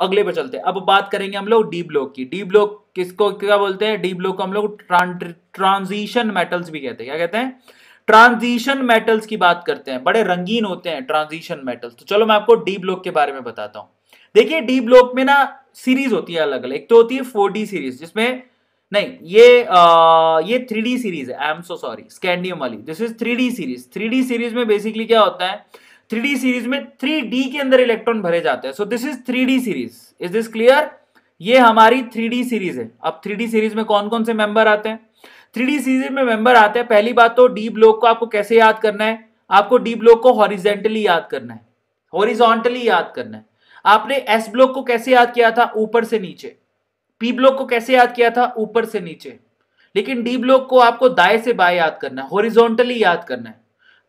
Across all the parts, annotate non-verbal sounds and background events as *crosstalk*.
अगले पे चलते हैं अब बात करेंगे हम लोग डी ब्लॉक की डी ब्लॉक किसको क्या बोलते हैं डी ब्लॉक को हम लोग ट्रांजिशन मेटल्स भी कहते हैं क्या कहते हैं ट्रांजिशन मेटल्स की बात करते हैं बड़े रंगीन होते हैं ट्रांजिशन मेटल्स तो चलो मैं आपको डी ब्लॉक के बारे में बताता हूं देखिए डी ब्लॉक में ना सीरीज होती है अलग अलग एक तो होती है फोर सीरीज जिसमें नहीं ये आ, ये थ्री सीरीज है I am so sorry scandium वाली this is three series three series में बेसिकली क्या होता है थ्री सीरीज में थ्री डी के अंदर इलेक्ट्रॉन भरे जाते हैं so this is three D series is this clear ये हमारी थ्री डी सीरीज है अब थ्री डी सीरीज में कौन कौन से मेंबर आते हैं थ्री डी सीरीज में मेंबर आते हैं पहली बात तो डी ब्लॉक को आपको कैसे याद करना है आपको डी ब्लॉक को हॉरिजेंटली याद करना है हॉरिजॉन्टली याद करना है आपने एस ब्लॉक को कैसे याद किया था ऊपर से नीचे पी ब्लॉक को कैसे याद किया था ऊपर से नीचे लेकिन डी ब्लॉक को आपको दाएं से बाएं याद करना है हॉरिजॉन्टली याद करना है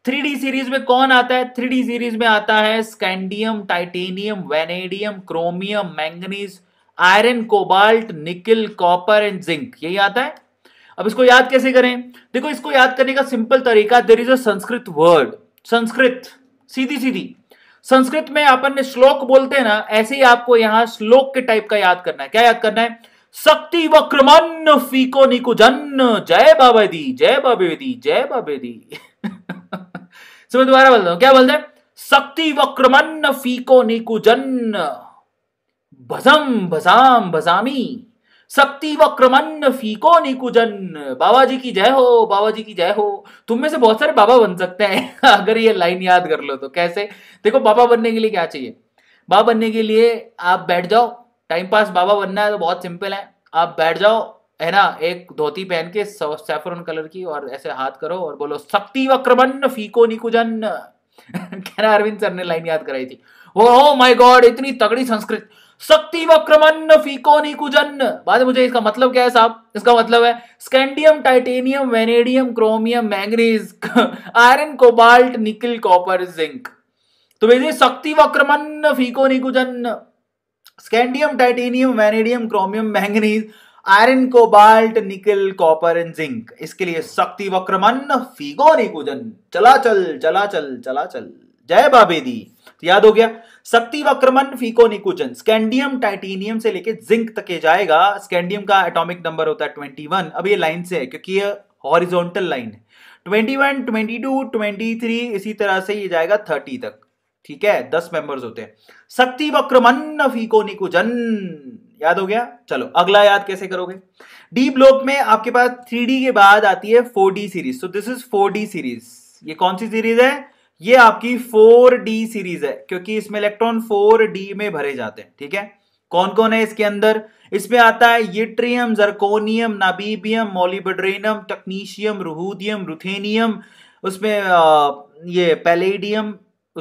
थ्री सीरीज में कौन आता है थ्री सीरीज में आता है scandium titanium vanadium chromium manganese iron cobalt nickel copper and zinc यही आता है अब इसको याद कैसे करें देखो इसको याद करने का सिंपल तरीका there is a Sanskrit word Sanskrit सीधी सीधी संस्कृत में अपन ने श्लोक बोलते हैं ना ऐसे ही आपको यहां श्लोक के टाइप का याद करना है क्या याद करना है शक्ति वक्रमन फीको निकुजन जय बाबेदी जय बाबेदी जय बाबेदी सो दोबारा बोलता हूं क्या बोलते हैं शक्ति वक्रमन फीको निकुजन भजम भजाम भजामी शक्ति वक्रमन फीको निकुजन बाबा जी की जय हो बाबा जी की जय हो तुम में से बहुत सारे बाबा बन सकते हैं *laughs* अगर ये लाइन याद कर लो तो कैसे देखो बाबा बनने के लिए क्या चाहिए बाबा बनने के लिए आप बैठ जाओ टाइम पास बाबा बनना है तो बहुत सिंपल है आप बैठ जाओ है ना एक धोती पहन के सैफरन कलर की और ऐसे हाथ करो और बोलो शक्ति वक्रमन फीको निकुजन *laughs* कहना अरविंद सर ने लाइन याद कराई थी वो हो माई गॉड इतनी तगड़ी संस्कृत शक्ति वक्रमन फीको निकुजन बाद मुझे इसका मतलब क्या है साहब इसका मतलब है scandium titanium vanadium chromium manganese *laughs* iron cobalt nickel copper zinc तो भेजिए शक्ति वक्रमन फीको निकुजन scandium titanium vanadium chromium manganese iron cobalt nickel copper and zinc इसके लिए शक्ति वक्रमन फीगो निकुजन चला चल चला चल चला चल जय बाबेदी तो याद हो गया शक्ति वक्रमन फीको निकुजन स्कैंडियम टाइटेनियम से लेके जिंक तक के जाएगा स्कैंडियम का एटॉमिक नंबर होता है ट्वेंटी वन अब ये लाइन से है क्योंकि ये हॉरिजॉन्टल लाइन है twenty twenty one two twenty three इसी तरह से ये जाएगा थर्टी तक ठीक है दस मेंबर्स होते हैं शक्ति वक्रमन फीको निकुजन याद हो गया चलो अगला याद कैसे करोगे डी ब्लॉक में आपके पास थ्री के बाद आती है four series so this is four series ये कौन सी सीरीज है ये आपकी 4D सीरीज है क्योंकि इसमें इलेक्ट्रॉन 4D में भरे जाते हैं ठीक है कौन कौन है इसके अंदर इसमें आता है yttrium zirconium niobium molybdenum technetium rhodium ruthenium उसमें आ, ये पैलेडियम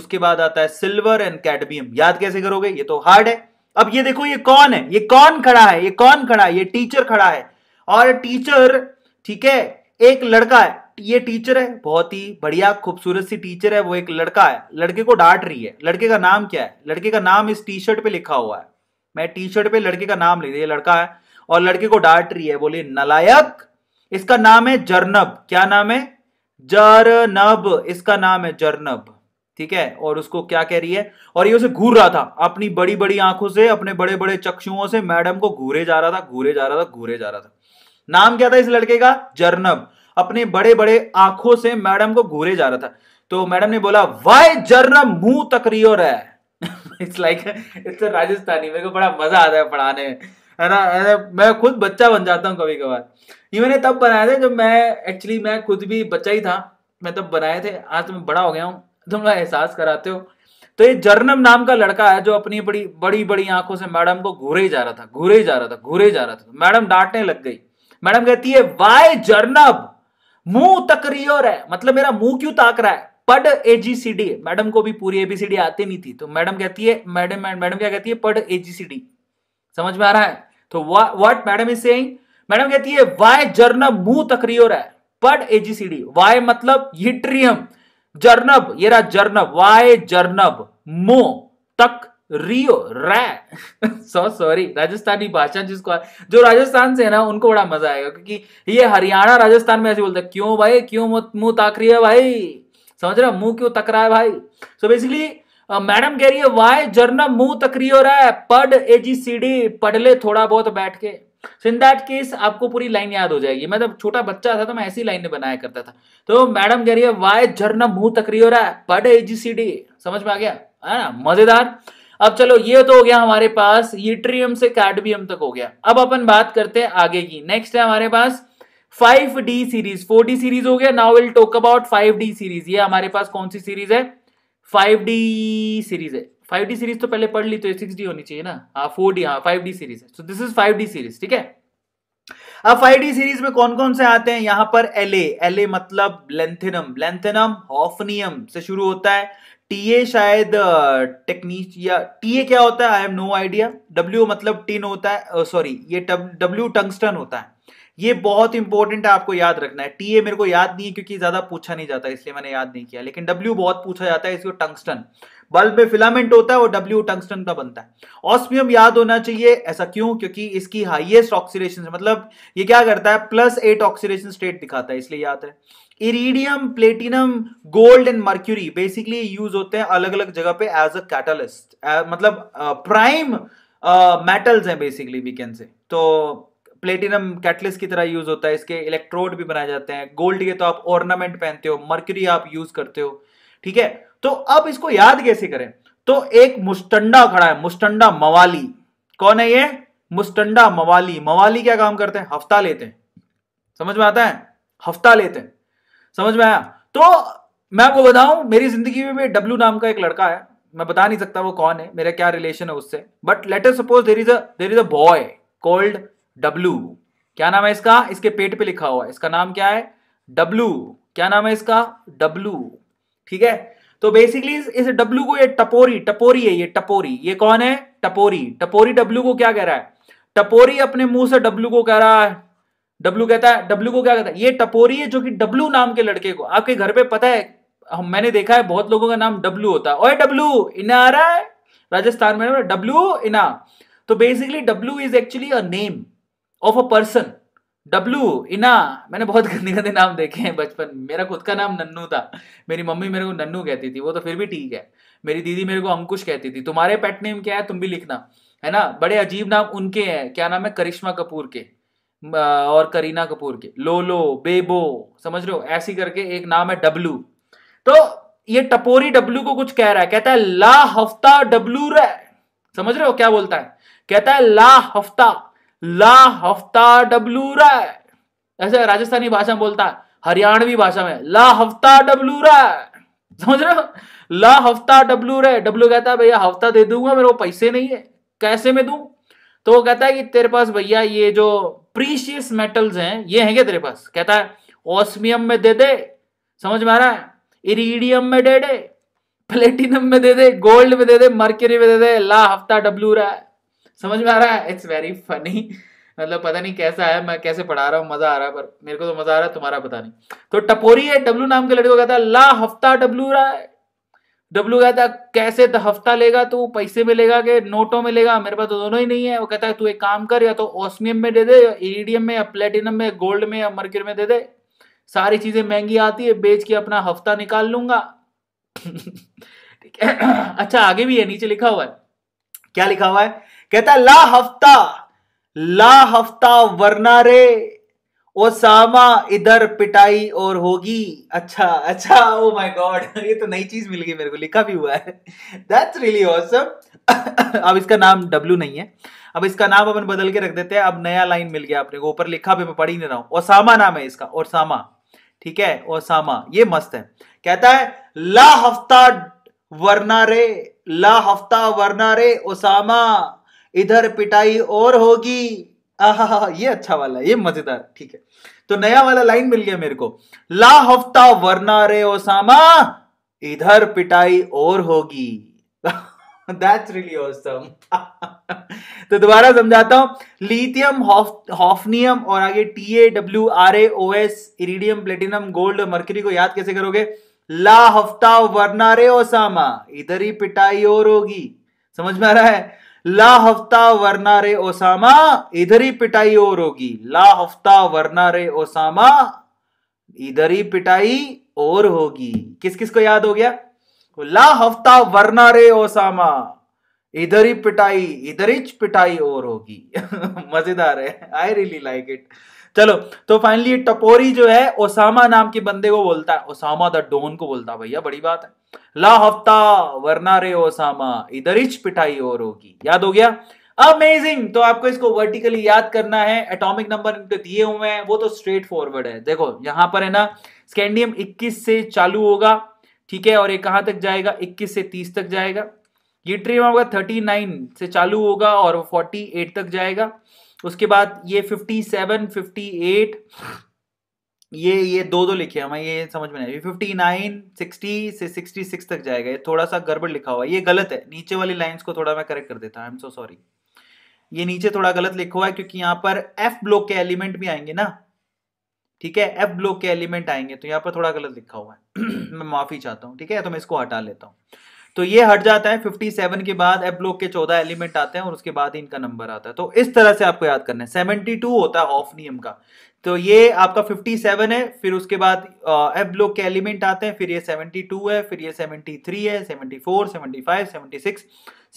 उसके बाद आता है सिल्वर एंड कैडमियम याद कैसे करोगे ये तो हार्ड है अब ये देखो ये कौन है ये कौन खड़ा है ये कौन खड़ा है ये टीचर खड़ा है और टीचर ठीक है एक लड़का है ये टीचर है बहुत ही बढ़िया खूबसूरत सी टीचर है वो एक लड़का है लड़के को डांट रही है लड़के का नाम क्या है लड़के का नाम इस टी शर्ट पे लिखा हुआ है मैं टी शर्ट पे लड़के का नाम लिख दिया लड़का है और लड़के को डांट रही है बोले नलायक इसका नाम है जरनब क्या नाम है जरनब इसका नाम है जरनब ठीक है और उसको क्या कह रही है और ये उसे घूर रहा था अपनी बड़ी बड़ी आंखों से अपने बड़े बड़े चक्षुओं से मैडम को घूरे जा रहा था घूरे जा रहा था घूरे जा रहा था नाम क्या था इस लड़के का जर्नब अपने बड़े बड़े आंखों से मैडम को घूरे जा रहा था तो मैडम ने बोला वाई जर्नब मुंह तकरियो रहा इट्स लाइक इट्स राजस्थानी मेरे को बड़ा मजा आता है पढ़ाने में है ना मैं खुद बच्चा बन जाता हूँ कभी कभार ये मैंने तब बनाया था जब मैं एक्चुअली मैं खुद भी बच्चा ही था मैं तब बनाए थे आज तो मैं बड़ा हो गया हूँ तुम लोग एहसास कराते हो तो ये जर्नम नाम का लड़का है जो अपनी बड़ी बड़ी बड़ी आंखों से मैडम को घूरे जा रहा था घूरे जा रहा था घूरे जा रहा था मैडम डांटने लग गई मैडम कहती है वाई जर्नब मुंह तक है मतलब मेरा मुंह क्यों ताक रहा है पढ़ एजीसीडी मैडम को भी पूरी एबीसीडी आती नहीं थी तो मैडम कहती है मैडम मैडम क्या कहती है पढ़ एजीसीडी समझ में आ रहा है तो what madam is saying madam कहती है वाय जर्नब मुंह तक है पढ़ एजीसीडी वाय मतलब हिट्रियम जर्नब ये रहा जर्नब वाई जर्नब मो तक रियो रै सो सॉरी राजस्थानी भाषा जिसको जो राजस्थान से है ना उनको बड़ा मजा आएगा क्योंकि ये हरियाणा राजस्थान में ऐसे बोलते हैं क्यों भाई क्यों मुंह ताक रही है भाई समझ रहे मुंह क्यों तक रहा है भाई सो so बेसिकली मैडम कह रही है वाई जर्नब मुंह तक रही हो रहा है पढ़ ए जी सी डी पढ़ ले थोड़ा बहुत बैठ के सो इन दैट केस आपको पूरी लाइन याद हो जाएगी मैं जब छोटा बच्चा था तो मैं ऐसी लाइन बनाया करता था तो मैडम कह रही है वाय झरना मुंह तकरी हो रहा है पढ़ ए जी सी डी समझ में आ गया है ना मजेदार अब चलो ये तो हो गया हमारे पास यूट्रियम से कैडमियम तक हो गया अब अपन बात करते हैं आगे की नेक्स्ट है हमारे पास 5D सीरीज 4D सीरीज हो गया now will talk about 5D series ये हमारे पास कौन सी सीरीज है 5D सीरीज है फाइव डी सीरीज तो पहले पढ़ ली तो सिक्स डी होनी चाहिए ना हाँ फोर डी हाँ फाइव डी सीरीज है so this is five D series ठीक है अब फाइव डी सीरीज में कौन कौन से आते हैं यहां पर एल एल ए मतलब लेंथेनम लेंथेनम हॉफनियम से शुरू होता है टी ए शायद टेक्नीश या ए क्या होता है I have no idea W मतलब टिन होता है सॉरी ये डब्ल्यू टंगस्टन होता है ये बहुत इंपॉर्टेंट है आपको याद रखना है टी ए मेरे को याद नहीं है क्योंकि ज्यादा पूछा नहीं जाता इसलिए मैंने याद नहीं किया लेकिन डब्ल्यू बहुत पूछा जाता है इसको टंगस्टन बल्ब में फिलामेंट होता है और डब्ल्यू टंगस्टन का बनता है ऑस्मियम याद होना चाहिए ऐसा क्यों क्योंकि इसकी हाइएस्ट ऑक्सीडेशन मतलब ये क्या करता है प्लस एट ऑक्सीडेशन स्टेट दिखाता है इसलिए याद है iridium platinum gold and mercury basically use होते हैं अलग अलग जगह पे एज अ कैटलिस्ट मतलब प्राइम मेटल्स हैं बेसिकली वी कैन से तो प्लेटिनम कैटलिस की तरह यूज होता है इसके इलेक्ट्रोड भी बनाए जाते हैं गोल्ड के तो आप ऑर्नामेंट पहनते हो मर्क्यूरी आप यूज करते हो ठीक है तो अब इसको याद कैसे करें तो एक मुस्टंडा खड़ा है मुस्टंडा मवाली कौन है ये मुस्टंडा मवाली मवाली क्या काम करते हैं हफ्ता लेते हैं समझ में आता है हफ्ता लेते हैं समझ में आया तो मैं आपको बताऊं मेरी जिंदगी में डब्ल्यू नाम का एक लड़का है मैं बता नहीं सकता वो कौन है मेरा क्या रिलेशन है उससे but later suppose there is uh is a boy called W क्या नाम है इसका इसके पेट पे लिखा हुआ है इसका नाम क्या है डब्लू क्या नाम है इसका डब्लू ठीक है तो बेसिकली इस डब्लू को ये टपोरी टपोरी है ये टपोरी ये कौन है टपोरी टपोरी डब्लू को क्या कह रहा है टपोरी अपने मुंह से डब्लू को कह रहा है डब्लू कहता है डब्लू को क्या कहता है ये टपोरी है जो कि डब्लू नाम के लड़के को आपके घर पे पता है हम मैंने देखा है बहुत लोगों का नाम डब्लू होता है ओए डब्लू इना आ रहा है राजस्थान में डब्लू इना तो basically W is actually a name of a person W इना मैंने बहुत गंदे गंदे नाम देखे हैं बचपन मेरा खुद का नाम नन्नू था मेरी मम्मी मेरे को नन्नू कहती थी वो तो फिर भी ठीक है मेरी दीदी मेरे को अंकुश कहती थी तुम्हारे पेट नेम क्या है तुम भी लिखना है ना बड़े अजीब नाम उनके हैं क्या नाम है करिश्मा कपूर के और करीना कपूर के लोलो बेबो समझ रहे हो ऐसी करके एक नाम है डब्लू तो ये टपोरी डब्लू को कुछ कह रहा है कहता है ला हफ्ता डब्लू रे समझ रहे हो क्या बोलता है कहता है ला हफ्ता ला हफ्ता डब्लू राय ऐसे राजस्थानी भाषा में बोलता है हरियाणवी भाषा में ला हफ्ता डब्लू राय समझ रहे हो ला हफ्ता डब्लू रे डब्लू कहता है भैया हफ्ता दे दूंगा मेरे को पैसे नहीं है कैसे में दू तो वो कहता है कि तेरे पास भैया ये जो प्रीशियस मेटल्स हैं ये हैं क्या तेरे पास कहता है ऑस्मियम में दे दे समझ में आ रहा है इरीडियम में दे दे प्लेटिनम में दे दे गोल्ड में दे दे मर्क्यूरी में दे दे ला हफ्ता डब्लू रहा है समझ में आ रहा है इट्स वेरी फनी मतलब पता नहीं कैसा है मैं कैसे पढ़ा रहा हूँ मजा आ रहा है पर मेरे को तो मजा आ रहा है तुम्हारा पता नहीं तो टपोरी है डब्लू नाम के लड़के को कहता है ला हफ्ता डब्लू रहा है डब्लू कहता है कैसे हफ्ता लेगा तो पैसे में लेगा कि नोटों में लेगा मेरे पास तो दोनों ही नहीं है वो कहता है तू एक काम कर या तो ऑस्मियम में दे दे या इरीडियम में या प्लेटिनम में गोल्ड में या मर्क्यूर में दे दे सारी चीजें महंगी आती है बेच के अपना हफ्ता निकाल लूंगा *laughs* ठीक है *clears throat* अच्छा आगे भी है नीचे लिखा हुआ है क्या लिखा हुआ है कहता है ला हफ्ता ला हफ्ता वरना रे ओसामा इधर पिटाई और होगी अच्छा अच्छा ओ माय गॉड ये तो नई चीज मिल गई मेरे को लिखा भी हुआ है दैट्स रियली ऑसम अब इसका नाम डब्ल्यू नहीं है अब इसका नाम अपन बदल के रख देते हैं अब नया लाइन मिल गया अपने को ऊपर लिखा भी मैं पढ़ ही नहीं रहा हूं ओसामा नाम है इसका ओसामा ठीक है ओसामा ये मस्त है कहता है ला हफ्ता वरना रे ला हफ्ता वरना रे ओसामा इधर पिटाई और होगी आहा ये अच्छा वाला ये मजेदार ठीक है तो नया वाला लाइन मिल गया मेरे को ला हफ्ता वरना रे ओसामा इधर पिटाई और होगी *laughs* That's really awesome. *laughs* तो दोबारा समझाता हूं लिथियम हॉफनियम और आगे T A W R E O S iridium platinum gold mercury को याद कैसे करोगे ला हफ्ता वरना रे ओसामा इधर ही पिटाई और होगी समझ में आ रहा है ला हफ्ता वरना रे ओसामा इधर ही पिटाई और होगी ला हफ्ता वरना रे ओसामा इधर ही पिटाई और होगी किस किस को याद हो गया ला हफ्ता वरना रे ओसामा इधर ही पिटाई इधर ही पिटाई और होगी *laughs* मजेदार है आई रियली लाइक इट चलो तो फाइनली टपोरी जो है ओसामा नाम के बंदे को बोलता है ओसामा द डोन को बोलता है भैया बड़ी बात है ला हफ्ता वरना रे ओसामा इधर ही पिटाई और होगी याद हो गया अमेजिंग तो आपको इसको वर्टिकली याद करना है एटॉमिक नंबर इनके दिए हुए हैं वो तो स्ट्रेट फॉरवर्ड है देखो यहां पर है ना स्कैंडियम 21 से चालू होगा ठीक है और ये कहां तक जाएगा 21 से 30 तक जाएगा ये ट्रेन आपका थर्टी नाइन से चालू होगा और फोर्टी एट तक जाएगा उसके बाद ये फिफ्टी सेवन फिफ्टी एट ये ये दो दो लिखे हमें ये समझ में नहीं फिफ्टी नाइन सिक्सटी से सिक्सटी सिक्स तक जाएगा ये थोड़ा सा गड़बड़ लिखा हुआ है ये गलत है नीचे वाली लाइंस को थोड़ा मैं करेक्ट कर देता हूँ आई एम सो सॉरी ये नीचे थोड़ा गलत लिखा हुआ है क्योंकि यहाँ पर एफ ब्लॉक के एलिमेंट भी आएंगे ना ठीक है एफ ब्लॉक के एलिमेंट आएंगे तो यहाँ पर थोड़ा गलत लिखा हुआ है *clears throat* मैं माफी चाहता हूँ ठीक है तो मैं इसको हटा लेता हूँ तो ये हट जाता है 57 के बाद एफ ब्लॉक के 14 एलिमेंट आते हैं और उसके बाद ही इनका नंबर आता है तो इस तरह से आपको याद करना है 72 होता है ऑफ नियम का तो ये आपका 57 है फिर उसके बाद एफ ब्लॉक के एलिमेंट आते हैं फिर ये 72 है फिर ये 73 है 74 75 76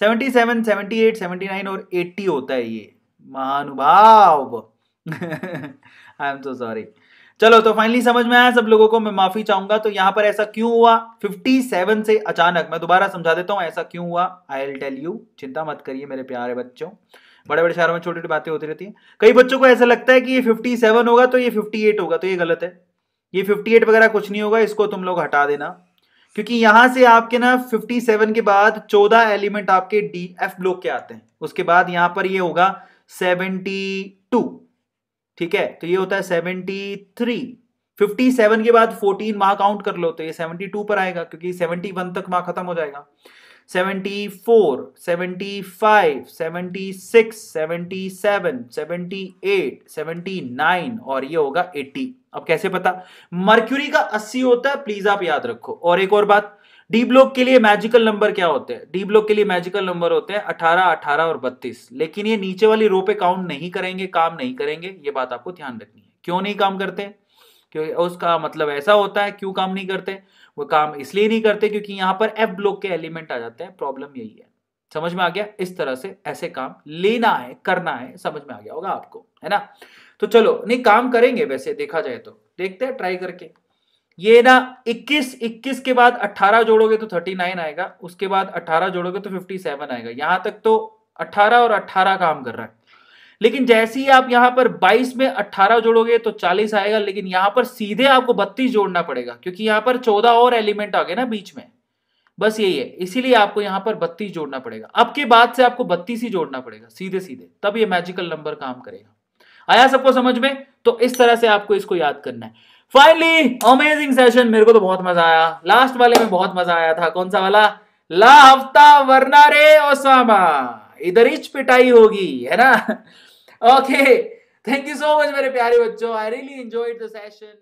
77 78 79 और 80 होता है ये महानुभाव आई एम सो सॉरी चलो तो फाइनली समझ में आया सब लोगों को मैं माफी चाहूंगा तो यहां पर ऐसा क्यों हुआ 57 से अचानक मैं दोबारा समझा देता हूं ऐसा क्यों हुआ आई एल टेल यू चिंता मत करिए मेरे प्यारे बच्चों बड़े बड़े शहरों में छोटी छोटी बातें होती रहती हैं कई बच्चों को ऐसा लगता है कि ये 57 होगा तो ये 58 होगा तो ये गलत है ये 58 वगैरह कुछ नहीं होगा इसको तुम लोग हटा देना क्योंकि यहां से आपके ना 57 के बाद 14 एलिमेंट आपके डी एफ ब्लॉक के आते हैं उसके बाद यहां पर ये होगा 72 ठीक है तो ये होता है सेवेंटी थ्री फिफ्टी सेवन के बाद फोर्टीन माह काउंट कर लो तो ये सेवेंटी टू पर आएगा क्योंकि सेवेंटी वन तक माह खत्म हो जाएगा seventy four seventy five seventy six seventy seven seventy eight seventy nine और ये होगा एट्टी अब कैसे पता मर्क्यूरी का अस्सी होता है प्लीज आप याद रखो और एक और बात डी ब्लॉक के लिए मैजिकल नंबर क्या होते हैं डी ब्लॉक के लिए मैजिकल नंबर होते हैं अठारह अठारह और बत्तीस लेकिन ये नीचे वाली रो पे काउंट नहीं करेंगे काम नहीं करेंगे ये बात आपको ध्यान रखनी है क्यों नहीं काम करते क्योंकि उसका मतलब ऐसा होता है क्यों काम नहीं करते वो काम इसलिए नहीं करते क्योंकि यहाँ पर एफ ब्लॉक के एलिमेंट आ जाते हैं प्रॉब्लम यही है समझ में आ गया इस तरह से ऐसे काम लेना है करना है समझ में आ गया होगा आपको है ना तो चलो नहीं काम करेंगे वैसे देखा जाए तो देखते हैं ट्राई करके ये ना 21 21 के बाद 18 जोड़ोगे तो 39 आएगा उसके बाद 18 जोड़ोगे तो 57 आएगा यहां तक तो 18 और 18 काम कर रहा है लेकिन जैसे ही आप यहां पर 22 में 18 जोड़ोगे तो 40 आएगा लेकिन यहां पर सीधे आपको 32 जोड़ना पड़ेगा क्योंकि यहां पर 14 और एलिमेंट आ गए ना बीच में बस यही है इसीलिए आपको यहां पर बत्तीस जोड़ना पड़ेगा अब के बाद से आपको बत्तीस ही जोड़ना पड़ेगा सीधे सीधे तब ये मैजिकल नंबर काम करेगा आया सबको समझ में तो इस तरह से आपको इसको याद करना है फाइनली अमेजिंग सेशन मेरे को तो बहुत मजा आया लास्ट वाले में बहुत मजा आया था कौन सा वाला ला हफ्ता वरना रे ओसामा इधर इच पिटाई होगी है ना okay thank you so much मेरे प्यारे बच्चों I really enjoyed the session